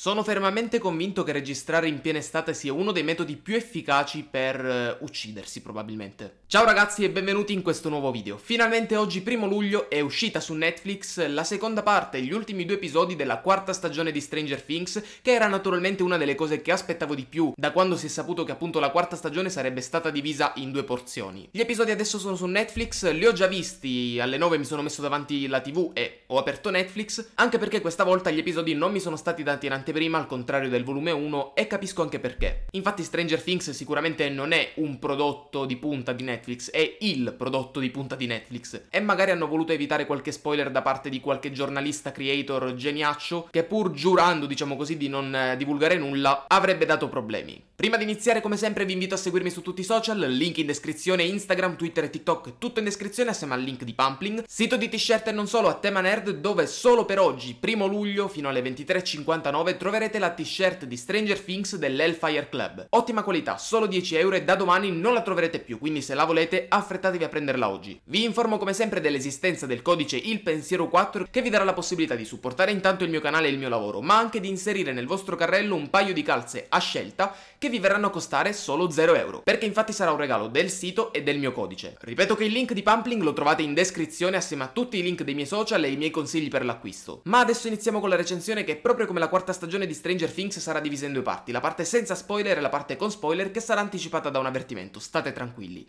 Sono fermamente convinto che registrare in piena estate sia uno dei metodi più efficaci per uh, uccidersi probabilmente. Ciao ragazzi e benvenuti in questo nuovo video. Finalmente oggi, primo luglio, è uscita su Netflix la seconda parte, gli ultimi due episodi della quarta stagione di Stranger Things, che era naturalmente una delle cose che aspettavo di più da quando si è saputo che appunto la quarta stagione sarebbe stata divisa in due porzioni. Gli episodi adesso sono su Netflix, li ho già visti, alle 9 mi sono messo davanti la tv e ho aperto Netflix, anche perché questa volta gli episodi non mi sono stati dati in anteprima anteprima al contrario del volume 1 e capisco anche perché. Infatti Stranger Things sicuramente non è un prodotto di punta di Netflix, è il prodotto di punta di Netflix e magari hanno voluto evitare qualche spoiler da parte di qualche giornalista creator geniaccio che pur giurando, diciamo così, di non eh, divulgare nulla, avrebbe dato problemi. Prima di iniziare, come sempre, vi invito a seguirmi su tutti i social, link in descrizione, Instagram, Twitter e TikTok, tutto in descrizione assieme al link di Pumpling, sito di t-shirt e non solo a tema nerd dove solo per oggi, primo luglio, fino alle 23.59 troverete la t-shirt di Stranger Things dell'Hellfire Club. Ottima qualità, solo 10 euro e da domani non la troverete più, quindi se la volete affrettatevi a prenderla oggi. Vi informo come sempre dell'esistenza del codice Il Pensiero 4 che vi darà la possibilità di supportare intanto il mio canale e il mio lavoro, ma anche di inserire nel vostro carrello un paio di calze a scelta che vi verranno a costare solo 0 euro, perché infatti sarà un regalo del sito e del mio codice. Ripeto che il link di Pumpling lo trovate in descrizione assieme a tutti i link dei miei social e i miei consigli per l'acquisto. Ma adesso iniziamo con la recensione che proprio come la quarta stagione stagione di Stranger Things sarà divisa in due parti, la parte senza spoiler e la parte con spoiler che sarà anticipata da un avvertimento, state tranquilli.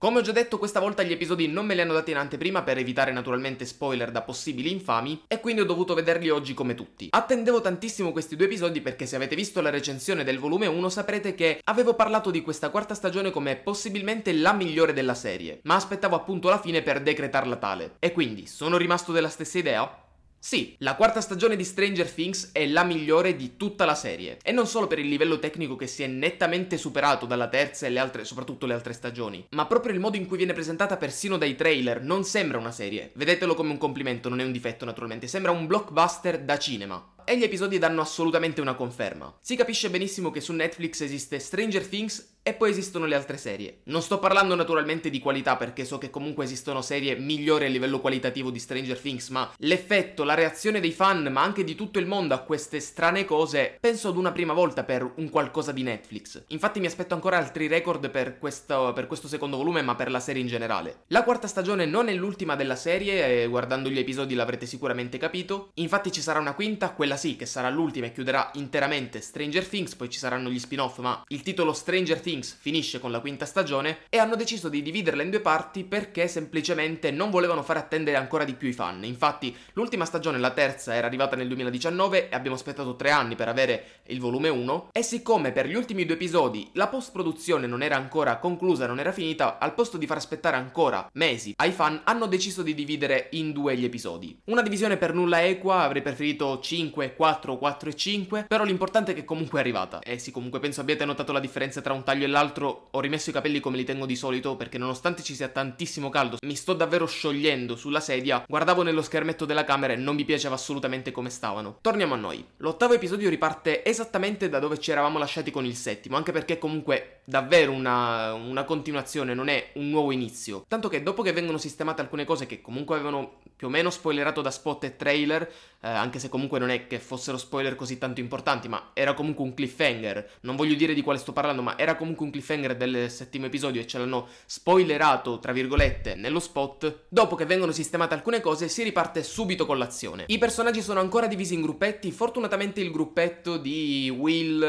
Come ho già detto, questa volta gli episodi non me li hanno dati in anteprima per evitare naturalmente spoiler da possibili infami, e quindi ho dovuto vederli oggi come tutti. Attendevo tantissimo questi due episodi perché se avete visto la recensione del volume 1 saprete che avevo parlato di questa quarta stagione come possibilmente la migliore della serie, ma aspettavo appunto la fine per decretarla tale. E quindi, sono rimasto della stessa idea? Sì, la quarta stagione di Stranger Things è la migliore di tutta la serie, e non solo per il livello tecnico che si è nettamente superato dalla terza e le altre, soprattutto le altre stagioni, ma proprio il modo in cui viene presentata persino dai trailer non sembra una serie. Vedetelo come un complimento, non è un difetto naturalmente, sembra un blockbuster da cinema e gli episodi danno assolutamente una conferma. Si capisce benissimo che su Netflix esiste Stranger Things e poi esistono le altre serie. Non sto parlando naturalmente di qualità perché so che comunque esistono serie migliori a livello qualitativo di Stranger Things, ma l'effetto, la reazione dei fan, ma anche di tutto il mondo a queste strane cose, penso ad una prima volta per un qualcosa di Netflix. Infatti mi aspetto ancora altri record per questo, per questo secondo volume, ma per la serie in generale. La quarta stagione non è l'ultima della serie, e guardando gli episodi l'avrete sicuramente capito. Infatti ci sarà una quinta, quella sì, che sarà l'ultima e chiuderà interamente Stranger Things, poi ci saranno gli spin-off, ma il titolo Stranger Things Things finisce con la quinta stagione e hanno deciso di dividerla in due parti perché semplicemente non volevano far attendere ancora di più i fan. Infatti l'ultima stagione, la terza, era arrivata nel 2019 e abbiamo aspettato tre anni per avere il volume 1 e siccome per gli ultimi due episodi la post-produzione non era ancora conclusa, non era finita, al posto di far aspettare ancora mesi ai fan hanno deciso di dividere in due gli episodi. Una divisione per nulla equa, avrei preferito 5, 4, 4 e 5, però l'importante è che comunque è arrivata. E sì, comunque penso abbiate notato la differenza tra un taglio e dell'altro ho rimesso i capelli come li tengo di solito perché nonostante ci sia tantissimo caldo mi sto davvero sciogliendo sulla sedia, guardavo nello schermetto della camera e non mi piaceva assolutamente come stavano. Torniamo a noi. L'ottavo episodio riparte esattamente da dove ci eravamo lasciati con il settimo, anche perché comunque davvero una, una continuazione, non è un nuovo inizio. Tanto che dopo che vengono sistemate alcune cose che comunque avevano più o meno spoilerato da spot e trailer, eh, anche se comunque non è che fossero spoiler così tanto importanti, ma era comunque un cliffhanger. Non voglio dire di quale sto parlando, ma era comunque un cliffhanger del settimo episodio e ce l'hanno spoilerato, tra virgolette, nello spot. Dopo che vengono sistemate alcune cose, si riparte subito con l'azione. I personaggi sono ancora divisi in gruppetti, fortunatamente il gruppetto di Will,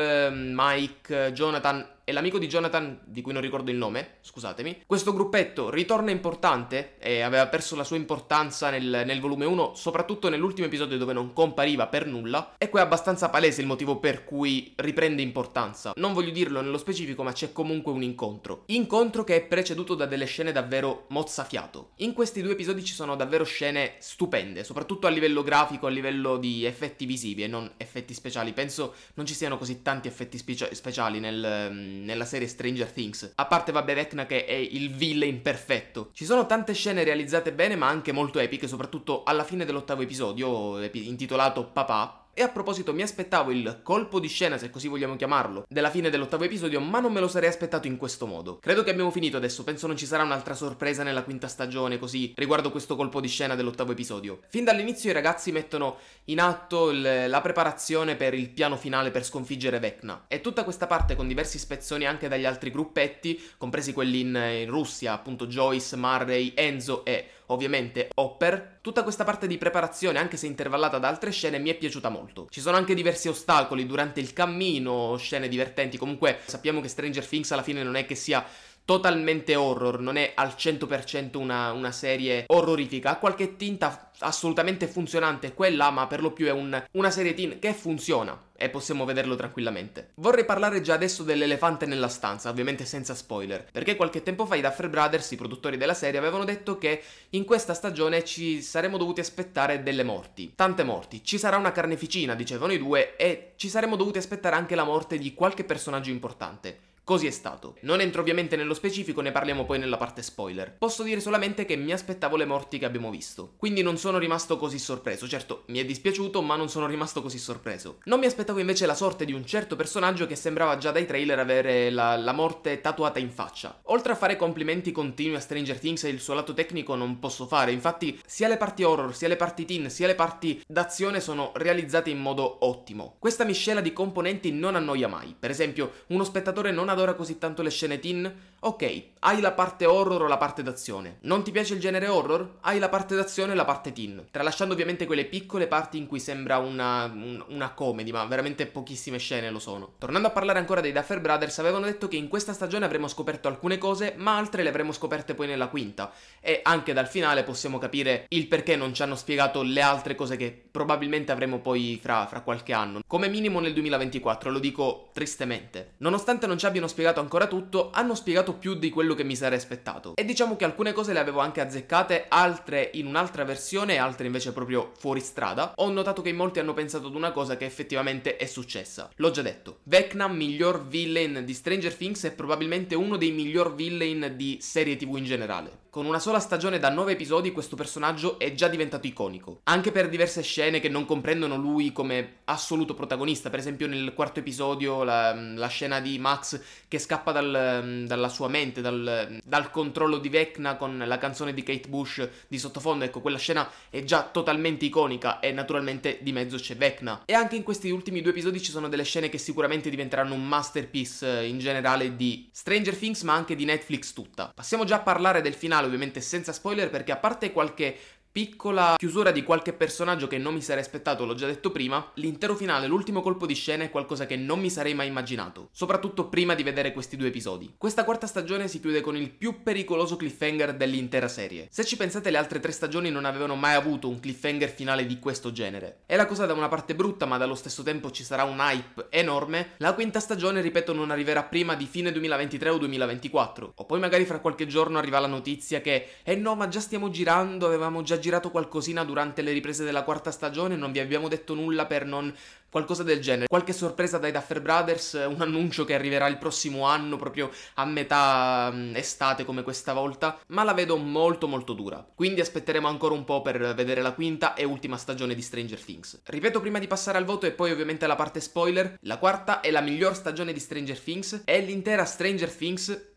Mike, Jonathan e l'amico di Jonathan, di cui non ricordo il nome, scusatemi, questo gruppetto ritorna importante e aveva perso la sua importanza nel, nel volume 1, soprattutto nell'ultimo episodio dove non compariva per nulla, e qui è abbastanza palese il motivo per cui riprende importanza. Non voglio dirlo nello specifico, ma c'è comunque un incontro. Incontro che è preceduto da delle scene davvero mozzafiato. In questi due episodi ci sono davvero scene stupende, soprattutto a livello grafico, a livello di effetti visivi e non effetti speciali. Penso non ci siano così tanti effetti spe- speciali nel nella serie Stranger Things. A parte, vabbè, Vecna che è il villain perfetto. Ci sono tante scene realizzate bene, ma anche molto epiche, soprattutto alla fine dell'ottavo episodio, intitolato Papà, e a proposito, mi aspettavo il colpo di scena, se così vogliamo chiamarlo, della fine dell'ottavo episodio, ma non me lo sarei aspettato in questo modo. Credo che abbiamo finito adesso, penso non ci sarà un'altra sorpresa nella quinta stagione, così riguardo questo colpo di scena dell'ottavo episodio. Fin dall'inizio i ragazzi mettono in atto il, la preparazione per il piano finale per sconfiggere Vecna. E tutta questa parte con diversi spezzoni anche dagli altri gruppetti, compresi quelli in, in Russia, appunto Joyce, Murray, Enzo e ovviamente Hopper, Tutta questa parte di preparazione, anche se intervallata da altre scene, mi è piaciuta molto. Ci sono anche diversi ostacoli durante il cammino, scene divertenti, comunque sappiamo che Stranger Things alla fine non è che sia totalmente horror, non è al 100% una, una, serie horrorifica, ha qualche tinta assolutamente funzionante quella, ma per lo più è un, una serie teen che funziona e possiamo vederlo tranquillamente. Vorrei parlare già adesso dell'elefante nella stanza, ovviamente senza spoiler, perché qualche tempo fa i Duffer Brothers, i produttori della serie, avevano detto che in questa stagione ci saremmo dovuti aspettare delle morti, tante morti, ci sarà una carneficina, dicevano i due, e ci saremmo dovuti aspettare anche la morte di qualche personaggio importante. Così è stato. Non entro ovviamente nello specifico, ne parliamo poi nella parte spoiler. Posso dire solamente che mi aspettavo le morti che abbiamo visto, quindi non sono rimasto così sorpreso. Certo, mi è dispiaciuto, ma non sono rimasto così sorpreso. Non mi aspettavo invece la sorte di un certo personaggio che sembrava già dai trailer avere la, la morte tatuata in faccia. Oltre a fare complimenti continui a Stranger Things e il suo lato tecnico non posso fare, infatti sia le parti horror, sia le parti teen, sia le parti d'azione sono realizzate in modo ottimo. Questa miscela di componenti non annoia mai. Per esempio, uno spettatore non ha adora così tanto le scene teen? Ok, hai la parte horror o la parte d'azione. Non ti piace il genere horror? Hai la parte d'azione e la parte teen. Tralasciando ovviamente quelle piccole parti in cui sembra una, una comedy, ma veramente pochissime scene lo sono. Tornando a parlare ancora dei Duffer Brothers, avevano detto che in questa stagione avremmo scoperto alcune cose, ma altre le avremmo scoperte poi nella quinta. E anche dal finale possiamo capire il perché non ci hanno spiegato le altre cose che probabilmente avremo poi fra, fra, qualche anno, come minimo nel 2024, lo dico tristemente. Nonostante non ci abbiano spiegato ancora tutto, hanno spiegato più di quello che mi sarei aspettato. E diciamo che alcune cose le avevo anche azzeccate, altre in un'altra versione altre invece proprio fuori strada. Ho notato che molti hanno pensato ad una cosa che effettivamente è successa. L'ho già detto, Vecna, miglior villain di Stranger Things, è probabilmente uno dei miglior villain di serie tv in generale. Con una sola stagione da 9 episodi questo personaggio è già diventato iconico, anche per diverse scene scene che non comprendono lui come assoluto protagonista. Per esempio, nel quarto episodio, la, la scena di Max che scappa dal, dalla sua mente, dal, dal, controllo di Vecna con la canzone di Kate Bush di sottofondo. Ecco, quella scena è già totalmente iconica e naturalmente di mezzo c'è Vecna. E anche in questi ultimi due episodi ci sono delle scene che sicuramente diventeranno un masterpiece eh, in generale di Stranger Things, ma anche di Netflix tutta. Passiamo già a parlare del finale, ovviamente senza spoiler, perché a parte qualche piccola chiusura di qualche personaggio che non mi sarei aspettato, l'ho già detto prima, l'intero finale, l'ultimo colpo di scena è qualcosa che non mi sarei mai immaginato, soprattutto prima di vedere questi due episodi. Questa quarta stagione si chiude con il più pericoloso cliffhanger dell'intera serie. Se ci pensate le altre tre stagioni non avevano mai avuto un cliffhanger finale di questo genere. È la cosa da una parte brutta, ma dallo stesso tempo ci sarà un hype enorme. La quinta stagione, ripeto, non arriverà prima di fine 2023 o 2024. O poi magari fra qualche giorno arriva la notizia che eh no, ma già stiamo girando, avevamo già girato girato qualcosina durante le riprese della quarta stagione, non vi abbiamo detto nulla per non qualcosa del genere. Qualche sorpresa dai Duffer Brothers, eh, un annuncio che arriverà il prossimo anno, proprio a metà mm, estate come questa volta, ma la vedo molto molto dura. Quindi aspetteremo ancora un po' per vedere la quinta e ultima stagione di Stranger Things. Ripeto prima di passare al voto e poi ovviamente alla parte spoiler, la quarta è la miglior stagione di Stranger Things e l'intera Stranger Things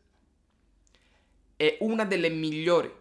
è una delle migliori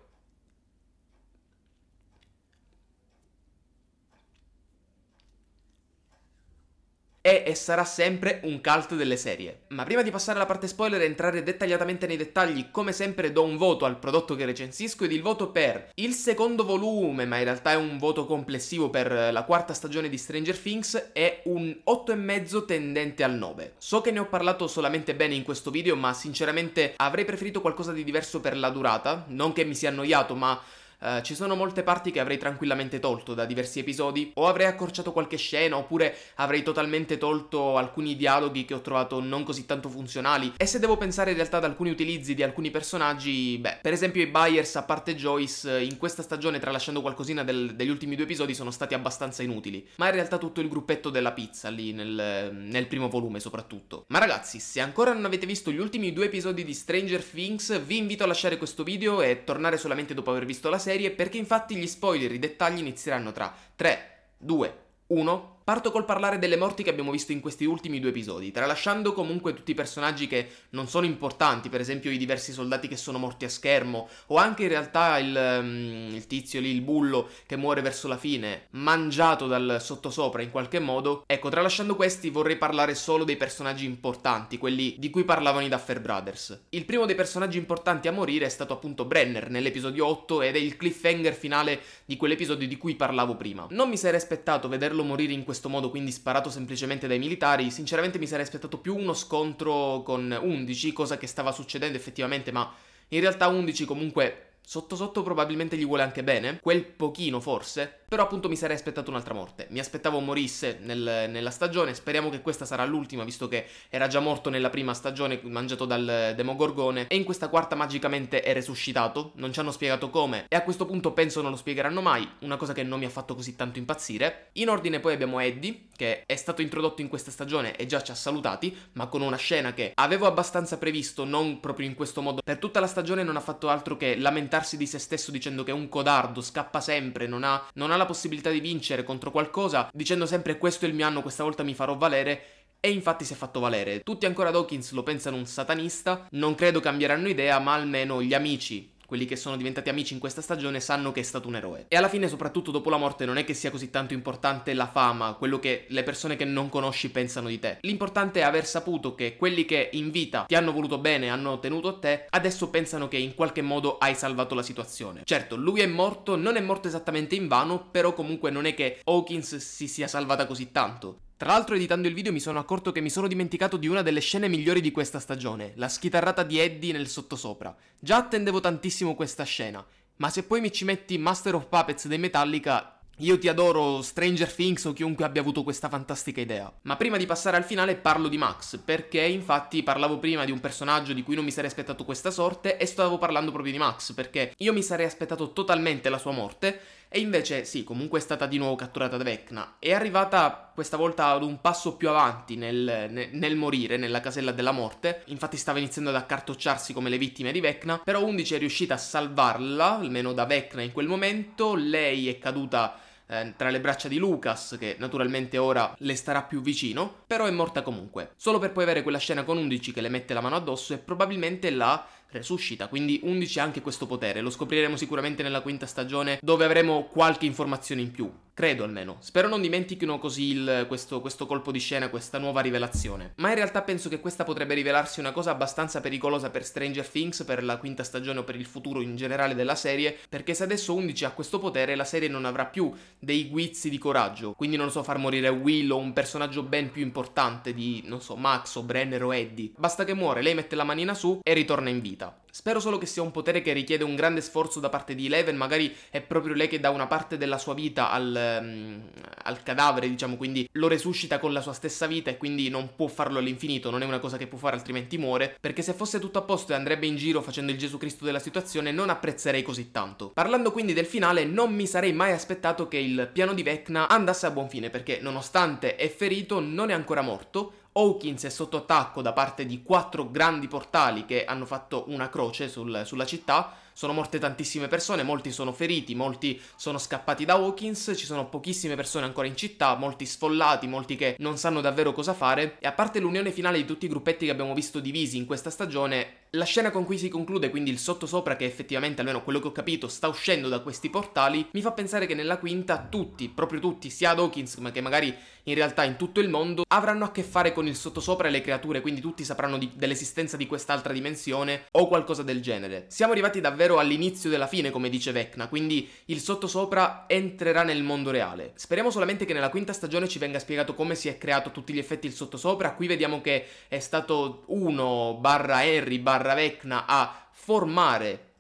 è e sarà sempre un cult delle serie. Ma prima di passare alla parte spoiler e entrare dettagliatamente nei dettagli, come sempre do un voto al prodotto che recensisco ed il voto per il secondo volume, ma in realtà è un voto complessivo per la quarta stagione di Stranger Things, è un 8,5 tendente al 9. So che ne ho parlato solamente bene in questo video, ma sinceramente avrei preferito qualcosa di diverso per la durata, non che mi sia annoiato, ma eh, ci sono molte parti che avrei tranquillamente tolto da diversi episodi, o avrei accorciato qualche scena, oppure avrei totalmente tolto alcuni dialoghi che ho trovato non così tanto funzionali. E se devo pensare in realtà ad alcuni utilizzi di alcuni personaggi, beh, per esempio i Byers a parte Joyce, in questa stagione, tralasciando qualcosina del, degli ultimi due episodi, sono stati abbastanza inutili. Ma in realtà tutto il gruppetto della pizza lì nel, nel primo volume soprattutto. Ma ragazzi, se ancora non avete visto gli ultimi due episodi di Stranger Things, vi invito a lasciare questo video e tornare solamente dopo aver visto la serie serie perché infatti gli spoiler, i dettagli inizieranno tra 3, 2, 1 Parto col parlare delle morti che abbiamo visto in questi ultimi due episodi, tralasciando comunque tutti i personaggi che non sono importanti, per esempio i diversi soldati che sono morti a schermo, o anche in realtà il, mm, il tizio lì, il bullo, che muore verso la fine, mangiato dal sottosopra in qualche modo. Ecco, tralasciando questi vorrei parlare solo dei personaggi importanti, quelli di cui parlavano i Duffer Brothers. Il primo dei personaggi importanti a morire è stato appunto Brenner nell'episodio 8 ed è il cliffhanger finale di quell'episodio di cui parlavo prima. Non mi sarei aspettato vederlo morire in questo questo modo, quindi sparato semplicemente dai militari, sinceramente mi sarei aspettato più uno scontro con 11, cosa che stava succedendo effettivamente, ma in realtà 11 comunque Sotto sotto probabilmente gli vuole anche bene, quel pochino forse, però appunto mi sarei aspettato un'altra morte. Mi aspettavo morisse nel, nella stagione, speriamo che questa sarà l'ultima, visto che era già morto nella prima stagione, mangiato dal Demogorgone, e in questa quarta magicamente è resuscitato, non ci hanno spiegato come, e a questo punto penso non lo spiegheranno mai, una cosa che non mi ha fatto così tanto impazzire. In ordine poi abbiamo Eddie, che è stato introdotto in questa stagione e già ci ha salutati, ma con una scena che avevo abbastanza previsto, non proprio in questo modo. Per tutta la stagione non ha fatto altro che lamentarsi di se stesso dicendo che è un codardo, scappa sempre, non ha, non ha la possibilità di vincere contro qualcosa, dicendo sempre questo è il mio anno, questa volta mi farò valere e infatti si è fatto valere. Tutti ancora Dawkins lo pensano un satanista, non credo cambieranno idea, ma almeno gli amici quelli che sono diventati amici in questa stagione sanno che è stato un eroe. E alla fine, soprattutto dopo la morte, non è che sia così tanto importante la fama, quello che le persone che non conosci pensano di te. L'importante è aver saputo che quelli che in vita ti hanno voluto bene, hanno tenuto a te, adesso pensano che in qualche modo hai salvato la situazione. Certo, lui è morto, non è morto esattamente in vano, però comunque non è che Hawkins si sia salvata così tanto. Tra l'altro editando il video mi sono accorto che mi sono dimenticato di una delle scene migliori di questa stagione, la schitarrata di Eddie nel sottosopra. Già attendevo tantissimo questa scena, ma se poi mi ci metti Master of Puppets dei Metallica, io ti adoro Stranger Things o chiunque abbia avuto questa fantastica idea. Ma prima di passare al finale parlo di Max, perché infatti parlavo prima di un personaggio di cui non mi sarei aspettato questa sorte e stavo parlando proprio di Max, perché io mi sarei aspettato totalmente la sua morte e invece sì, comunque è stata di nuovo catturata da Vecna. È arrivata questa volta ad un passo più avanti nel, nel, nel, morire, nella casella della morte. Infatti stava iniziando ad accartocciarsi come le vittime di Vecna, però 11 è riuscita a salvarla, almeno da Vecna in quel momento. Lei è caduta eh, tra le braccia di Lucas, che naturalmente ora le starà più vicino, però è morta comunque. Solo per poi avere quella scena con 11 che le mette la mano addosso e probabilmente la resuscita, quindi 11 ha anche questo potere, lo scopriremo sicuramente nella quinta stagione dove avremo qualche informazione in più. Credo almeno. Spero non dimentichino così il, questo, questo colpo di scena, questa nuova rivelazione. Ma in realtà penso che questa potrebbe rivelarsi una cosa abbastanza pericolosa per Stranger Things, per la quinta stagione o per il futuro in generale della serie, perché se adesso 11 ha questo potere la serie non avrà più dei guizzi di coraggio. Quindi non so, far morire Will o un personaggio ben più importante di, non so, Max o Brenner o Eddie. Basta che muore, lei mette la manina su e ritorna in vita. Spero solo che sia un potere che richiede un grande sforzo da parte di Eleven, magari è proprio lei che dà una parte della sua vita al, um, al cadavere, diciamo, quindi lo resuscita con la sua stessa vita e quindi non può farlo all'infinito, non è una cosa che può fare altrimenti muore, perché se fosse tutto a posto e andrebbe in giro facendo il Gesù Cristo della situazione non apprezzerei così tanto. Parlando quindi del finale, non mi sarei mai aspettato che il piano di Vecna andasse a buon fine, perché nonostante è ferito non è ancora morto, Hawkins è sotto attacco da parte di quattro grandi portali che hanno fatto una croce sul, sulla città. Sono morte tantissime persone, molti sono feriti, molti sono scappati da Hawkins, ci sono pochissime persone ancora in città, molti sfollati, molti che non sanno davvero cosa fare. E a parte l'unione finale di tutti i gruppetti che abbiamo visto divisi in questa stagione, la scena con cui si conclude, quindi il sottosopra che effettivamente, almeno quello che ho capito, sta uscendo da questi portali, mi fa pensare che nella quinta tutti, proprio tutti, sia ad Hawkins ma che magari in realtà in tutto il mondo, avranno a che fare con il sottosopra e le creature, quindi tutti sapranno di, dell'esistenza di quest'altra dimensione o qualcosa del genere. Siamo arrivati davvero all'inizio della fine, come dice Vecna, quindi il sottosopra entrerà nel mondo reale. Speriamo solamente che nella quinta stagione ci venga spiegato come si è creato tutti gli effetti il sottosopra, qui vediamo che è stato 1 barra Harry barra a Ravecna a formare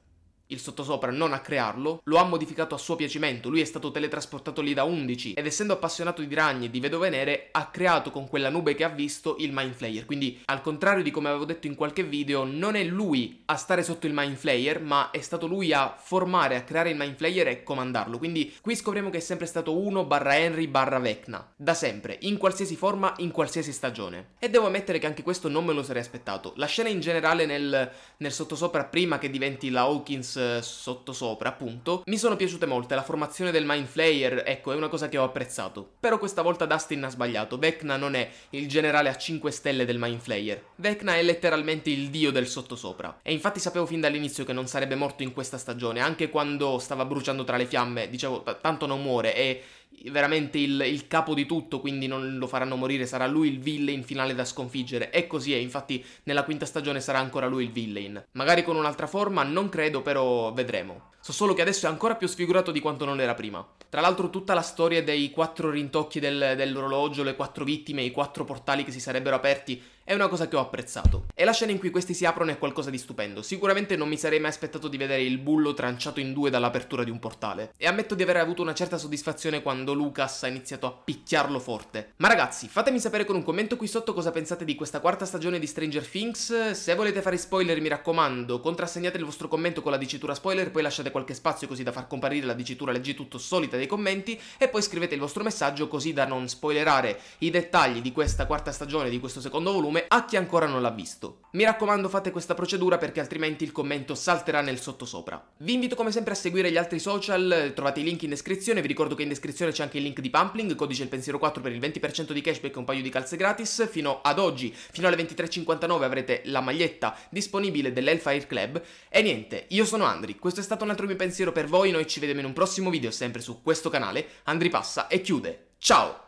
il sottosopra non a crearlo, lo ha modificato a suo piacimento, lui è stato teletrasportato lì da 11 ed essendo appassionato di ragni e di vedove nere ha creato con quella nube che ha visto il Mind Flayer, quindi al contrario di come avevo detto in qualche video, non è lui a stare sotto il Mind Flayer, ma è stato lui a formare, a creare il Mind Flayer e comandarlo, quindi qui scopriamo che è sempre stato 1 barra Henry barra Vecna, da sempre, in qualsiasi forma, in qualsiasi stagione. E devo ammettere che anche questo non me lo sarei aspettato, la scena in generale nel, nel sottosopra prima che diventi la Hawkins Giants eh, sottosopra, appunto, mi sono piaciute molte. La formazione del Mind Flayer, ecco, è una cosa che ho apprezzato. Però questa volta Dustin ha sbagliato. Vecna non è il generale a 5 stelle del Mind Flayer. Vecna è letteralmente il dio del sottosopra. E infatti sapevo fin dall'inizio che non sarebbe morto in questa stagione, anche quando stava bruciando tra le fiamme, dicevo, t- tanto non muore e veramente il, il, capo di tutto, quindi non lo faranno morire, sarà lui il villain finale da sconfiggere. E così è, eh, infatti nella quinta stagione sarà ancora lui il villain. Magari con un'altra forma, non credo, però vedremo. So solo che adesso è ancora più sfigurato di quanto non era prima. Tra l'altro tutta la storia dei quattro rintocchi del, dell'orologio, le quattro vittime, i quattro portali che si sarebbero aperti è una cosa che ho apprezzato. E la scena in cui questi si aprono è qualcosa di stupendo. Sicuramente non mi sarei mai aspettato di vedere il bullo tranciato in due dall'apertura di un portale. E ammetto di aver avuto una certa soddisfazione quando Lucas ha iniziato a picchiarlo forte. Ma ragazzi, fatemi sapere con un commento qui sotto cosa pensate di questa quarta stagione di Stranger Things. Se volete fare spoiler mi raccomando, contrassegnate il vostro commento con la dicitura spoiler poi lasciate lasciate qualche spazio così da far comparire la dicitura leggi tutto solita dei commenti e poi scrivete il vostro messaggio così da non spoilerare i dettagli di questa quarta stagione, di questo secondo volume, a chi ancora non l'ha visto. Mi raccomando fate questa procedura perché altrimenti il commento salterà nel sottosopra. Vi invito come sempre a seguire gli altri social, trovate i link in descrizione, vi ricordo che in descrizione c'è anche il link di Pumpling, codice il pensiero 4 per il 20% di cashback e un paio di calze gratis, fino ad oggi, fino alle 23.59 avrete la maglietta disponibile dell'Hellfire Club. E niente, io sono Andri, questo è stato un altro altro mio pensiero per voi, noi ci vediamo in un prossimo video sempre su questo canale, Andri passa e chiude. Ciao!